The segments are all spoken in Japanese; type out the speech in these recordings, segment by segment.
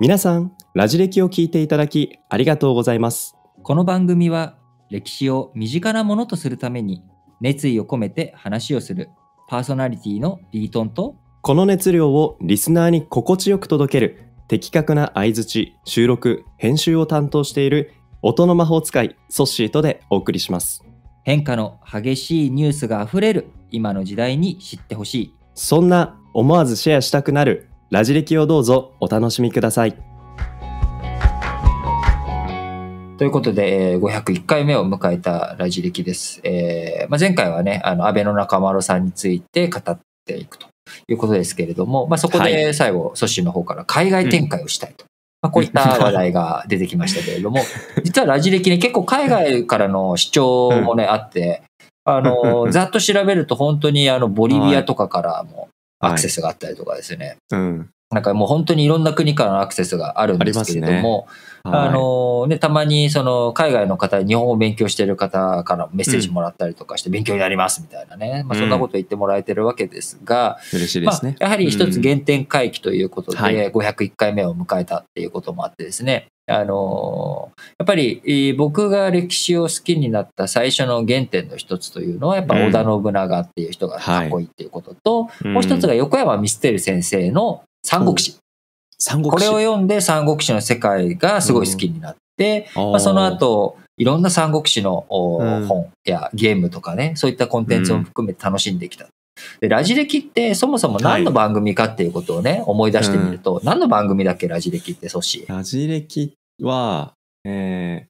皆さん、ラジ歴を聞いていただきありがとうございます。この番組は歴史を身近なものとするために熱意を込めて話をするパーソナリティのリートンとこの熱量をリスナーに心地よく届ける的確な相槌、収録、編集を担当している音の魔法使いソッシーとでお送りします。変化の激しいニュースがあふれる今の時代に知ってほしい。そんな思わずシェアしたくなるラジ歴をどうぞお楽しみください。ということで、501回目を迎えたラジ歴です。えーまあ、前回はね、あの安倍の中丸さんについて語っていくということですけれども、まあ、そこで最後、組織の方から海外展開をしたいと。うんまあ、こういった話題が出てきましたけれども、実はラジ歴ね、結構海外からの主張もね、あって、あの、ざっと調べると本当にあの、ボリビアとかからも、アクセスがあったりとかですね。はい、うん。なんかもう本当にいろんな国からのアクセスがあるんですけれども、あ、ねはい、あのね、たまにその海外の方、日本語を勉強している方からメッセージもらったりとかして、勉強になりますみたいなね、うん、まあ、そんなこと言ってもらえてるわけですが、やはり一つ原点回帰ということで、501回目を迎えたっていうこともあってですね、あのやっぱり僕が歴史を好きになった最初の原点の一つというのはやっぱ織田信長っていう人がかっこいいっていうことと、うんはい、もう一つが横山ミステル先生の三国志。三国志これを読んで三国志の世界がすごい好きになって、うん、まあ、その後いろんな三国志の、本やゲームとかねそういったコンテンツも含めて楽しんできた。でラジ歴ってそもそも何の番組かっていうことをね、はい、思い出してみると、うん、何の番組だっけラジ歴ってソシラジ歴っは、えー、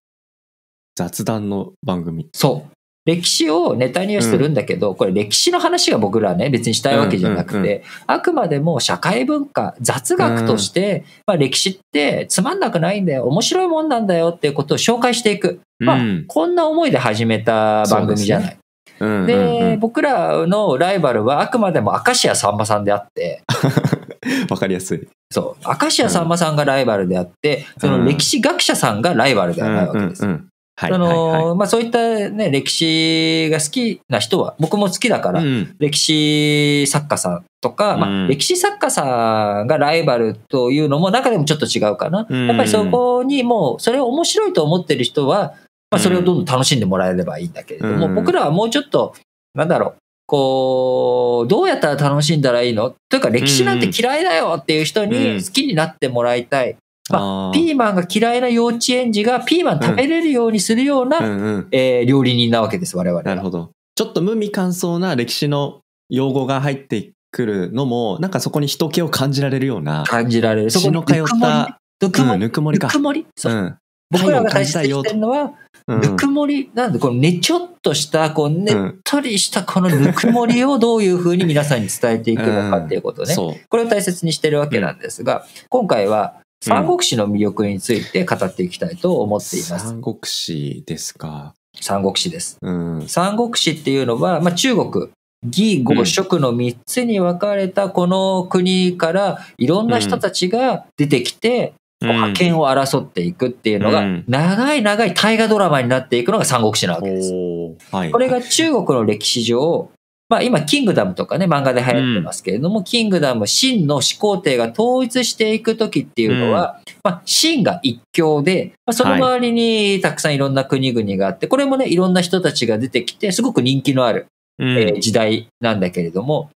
雑談の番組。そう。歴史をネタにはするんだけど、うん、これ歴史の話が僕らね、別にしたいわけじゃなくて、うんうんうん、あくまでも社会文化、雑学として、うん、まあ、歴史ってつまんなくないんだよ、面白いもんなんだよっていうことを紹介していく。まあ、うん、こんな思いで始めた番組じゃない。で、ねうんうん、僕らのライバルはあくまでも明石家さんまさんであって。わかりやすい。そう。明石家さんまさんがライバルであって、その歴史学者さんがライバルではないわけです。そのまあ、そういったね、歴史が好きな人は、僕も好きだから、うん、歴史作家さんとか、うん、まあ、歴史作家さんがライバルというのも中でもちょっと違うかな。うん、やっぱりそこにもう、それを面白いと思ってる人は、まあ、それをどんどん楽しんでもらえればいいんだけれども、僕らはもうちょっと、なんだろう、こう、どうやったら楽しんだらいいのというか歴史なんて嫌いだよっていう人に好きになってもらいたい。まあ、ピーマンが嫌いな幼稚園児がピーマン食べれるようにするような、え料理人なわけです、我々なるほど。ちょっと無味乾燥な歴史の用語が入ってくるのも、なんかそこに人気を感じられるような。感じられる。そこの通った。ぬくもり。うん、ぬくもりか。ぬくもりそう、僕らが大切にしてるのは、ぬくもり、なんで、このねちょっとした、こう、ねっとりしたこのぬくもりをどういうふうに皆さんに伝えていくのかっていうことね。うこれを大切にしてるわけなんですが、今回は、三国志の魅力について語っていきたいと思っています。三国志ですか。三国志です。うん、三国志っていうのは、まあ、中国、義五色の三つに分かれたこの国からいろんな人たちが出てきて、覇権を争っていくっていうのが、長い長い大河ドラマになっていくのが三国志なわけです。はい、これが中国の歴史上、まあ今、キングダムとかね、漫画で流行ってますけれども、うん、キングダム、秦の始皇帝が統一していくときっていうのは、うん、まあ秦が一強で、まあ、その周りにたくさんいろんな国々があって、これもね、いろんな人たちが出てきて、すごく人気のある、えー、時代なんだけれども、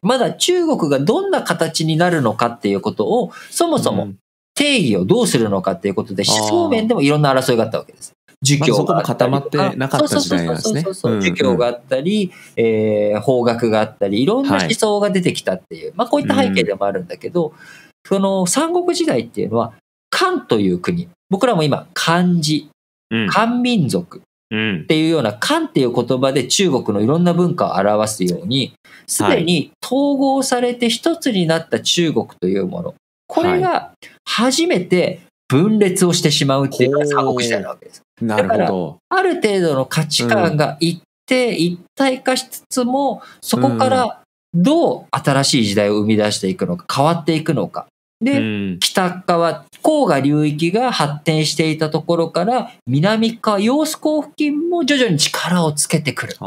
まだ中国がどんな形になるのかっていうことを、そもそも定義をどうするのかっていうことで、思想面でもいろんな争いがあったわけです。儒教がまったりとか、ま、ですね。そうそうそう、儒教があったり、えー、法学があったり、いろんな思想が出てきたっていう、はい、まあこういった背景でもあるんだけど、うん、その三国時代っていうのは、漢という国、僕らも今、漢字、漢民族っていうような、漢っていう言葉で中国のいろんな文化を表すように、すでに統合されて一つになった中国というもの、これが初めて分裂をしてしまうっていうのが三国時代なわけです。なるほど。ある程度の価値観が一定、一体化しつつも、そこからどう新しい時代を生み出していくのか、変わっていくのか。で、北側、黄河流域が発展していたところから、南側、洋子港付近も徐々に力をつけてくる。ま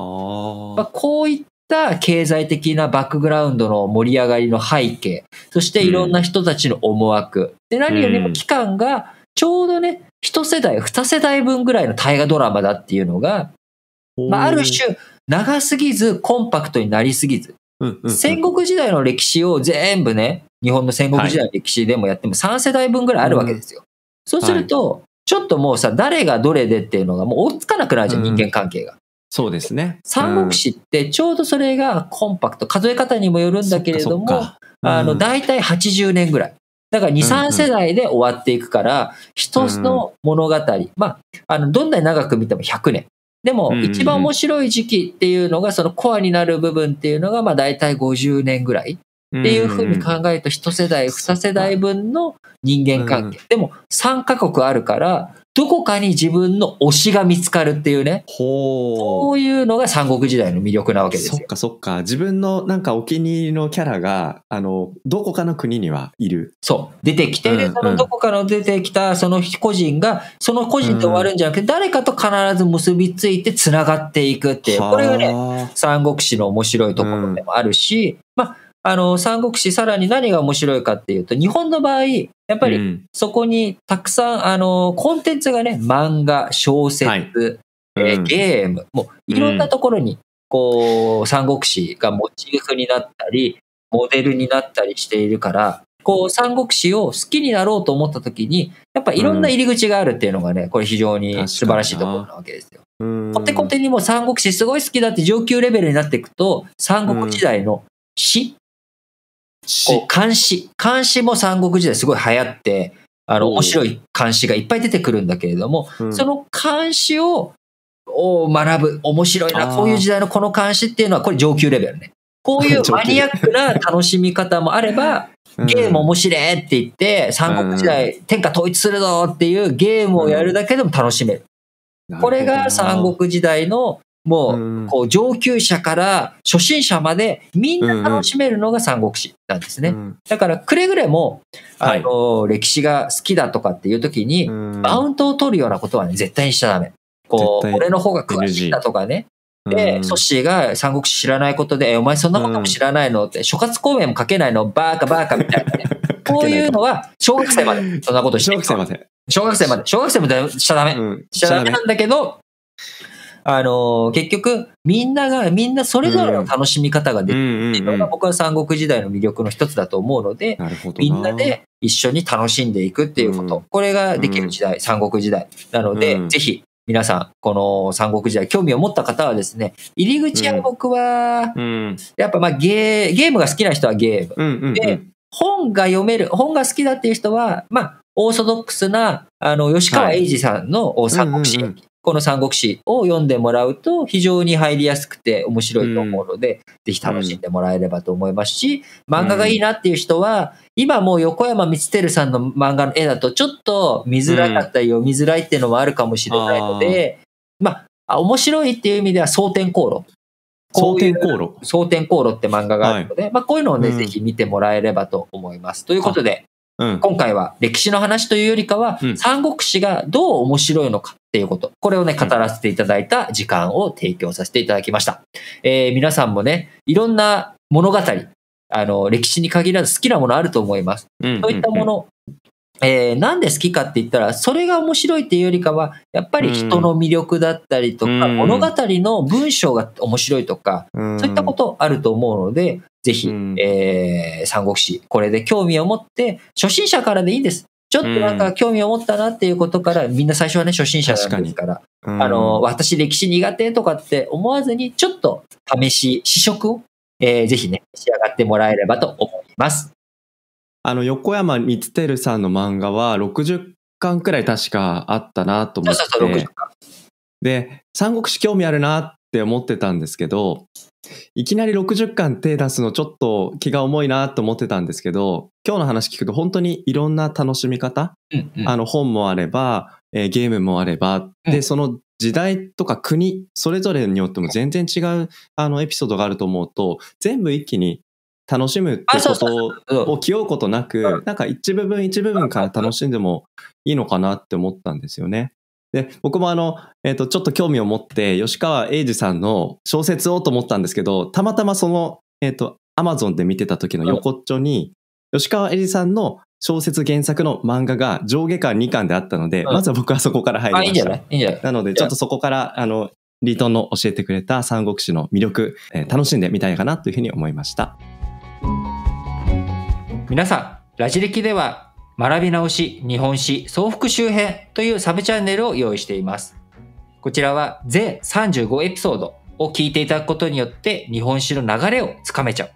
あ、こういた経済的なバックグラウンドの盛り上がりの背景、そしていろんな人たちの思惑、で、何よりも期間がちょうどね、一世代、二世代分ぐらいの大河ドラマだっていうのが、まあ、ある種、長すぎず、コンパクトになりすぎず、戦国時代の歴史を全部ね、日本の戦国時代の歴史でもやっても3世代分ぐらいあるわけですよ。そうすると、ちょっともうさ、誰がどれでっていうのがもう追っつかなくなるじゃん、人間関係が。そうですね。三国志ってちょうどそれがコンパクト、数え方にもよるんだけれども、あの、大体80年ぐらい。だから2、3世代で終わっていくから、一つの物語、まあ、あの、どんなに長く見ても100年。でも、一番面白い時期っていうのが、そのコアになる部分っていうのが、まあ大体50年ぐらいっていうふうに考えると、一世代、二世代分の人間関係。でも、三カ国あるから、どこかに自分の推しが見つかるっていうね。ほう。そういうのが三国時代の魅力なわけですよ。そっかそっか。自分のなんかお気に入りのキャラが、あの、どこかの国にはいる。そう。出てきて、うんうん、そのどこかの出てきたその個人が、その個人と終わるんじゃなくて、うん、誰かと必ず結びついて繋がっていくっていう。これがね、三国志の面白いところでもあるし、うん、まあ、あの、三国志さらに何が面白いかっていうと、日本の場合、やっぱりそこにたくさん、あの、コンテンツがね、漫画、小説、はいうん、ゲーム、もういろんなところに、こう、三国志がモチーフになったり、モデルになったりしているから、こう、三国志を好きになろうと思った時に、やっぱいろんな入り口があるっていうのがね、これ非常に素晴らしいところなわけですよ。コテコテにも三国志すごい好きだって上級レベルになっていくと、三国時代の詩、監視。監視も三国時代すごい流行って、あの、面白い監視がいっぱい出てくるんだけれども、うん、その監視をを学ぶ。面白いな。こういう時代のこの監視っていうのは、これ上級レベルね。こういう マニアックな楽しみ方もあれば、ゲーム面白いって言って、三国時代天下統一するぞっていうゲームをやるだけでも楽しめる。これが三国時代のもう、こう、上級者から初心者までみんな楽しめるのが三国志なんですね。だから、くれぐれも、あの、歴史が好きだとかっていう時に、マウントを取るようなことはね、絶対にしちゃダメ。こう、俺の方が詳しいんだとかね。で、ソシーが三国志知らないことで、お前そんなことも知らないのって、諸葛公演も書けないの、バーカバーカみたいなね。こういうのは、小学生まで、そんなことして。小学生まで。小学生まで。小学生までしちゃダメ。しちゃダメなんだけど、あの、結局、みんなが、みんなそれぞれの楽しみ方ができるっていうのが、僕は三国時代の魅力の一つだと思うので、みんなで一緒に楽しんでいくっていうこと。これができる時代、三国時代。なので、ぜひ、皆さん、この三国時代、興味を持った方はですね、入り口は僕は、やっぱまあゲーゲームが好きな人はゲーム。で、本が読める、本が好きだっていう人は、まあ、オーソドックスな、あの、吉川英治さんの三国志、この三国志を読んでもらうと非常に入りやすくて面白いと思うので、うん、ぜひ楽しんでもらえればと思いますし、漫画がいいなっていう人は、今もう横山光輝さんの漫画の絵だとちょっと見づらかったり読みづらいっていうのもあるかもしれないので、うん、まあ、面白いっていう意味では蒼天航路。蒼天航路。蒼天航路って漫画があるので、はい、まあこういうのをね、うん、ぜひ見てもらえればと思います。ということで、うん、今回は歴史の話というよりかは、三国志がどう面白いのかっていうこと。これをね、語らせていただいた時間を提供させていただきました。えー、皆さんもね、いろんな物語、あの、歴史に限らず好きなものあると思います。そういったもの、えー、なんで好きかって言ったら、それが面白いっていうよりかは、やっぱり人の魅力だったりとか、物語の文章が面白いとか、そういったことあると思うので、ぜひ、えー、三国志、これで興味を持って、初心者からでいいんです。ちょっとなんか興味を持ったなっていうことから、みんな最初はね、初心者ですから、うん、あの、私歴史苦手とかって思わずに、ちょっと試し、試食を、えー、ぜひね、仕上がってもらえればと思います。あの、横山光輝さんの漫画は60巻くらい確かあったなと思って。そうそうそう、60巻。で、三国志興味あるなっって思ってたんですけど、いきなり60巻手出すのちょっと気が重いなと思ってたんですけど、今日の話聞くと本当にいろんな楽しみ方、うんうん、あの本もあれば、えー、ゲームもあれば、うん、で、その時代とか国、それぞれによっても全然違うあのエピソードがあると思うと、全部一気に楽しむってことを気負うことなく、なんか一部分一部分から楽しんでもいいのかなって思ったんですよね。で、僕もあの、えっ、ー、と、ちょっと興味を持って、吉川英治さんの小説をと思ったんですけど、たまたまその、えっ、ー、と、アマゾンで見てた時の横っちょに、吉川英治さんの小説原作の漫画が上下巻2巻であったので、うん、まずは僕はそこから入りました。いいんじゃないいいじゃないなので、ちょっとそこから、あの、リトンの教えてくれた三国志の魅力、えー、楽しんでみたいかなというふうに思いました。皆さん、ラジ歴では学び直し、日本史、総復習編というサブチャンネルを用意しています。こちらは全35エピソードを聞いていただくことによって日本史の流れをつかめちゃう。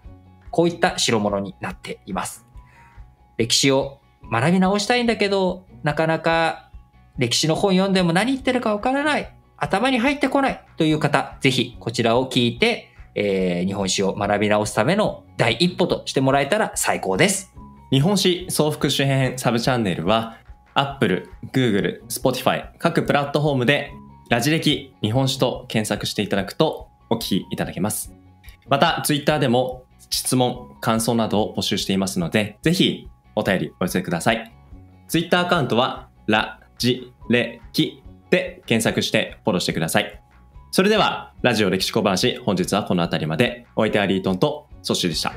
こういった代物になっています。歴史を学び直したいんだけど、なかなか歴史の本読んでも何言ってるかわからない、頭に入ってこないという方、ぜひこちらを聞いて、えー、日本史を学び直すための第一歩としてもらえたら最高です。日本史総復習編サブチャンネルは Apple、Google、Spotify 各プラットフォームでラジ歴日本史と検索していただくとお聞きいただけます。また Twitter でも質問、感想などを募集していますのでぜひお便りお寄せください。Twitter アカウントはラジレキで検索してフォローしてください。それではラジオ歴史小話本日はこの辺りまでお相手はリートンとソッシュでした。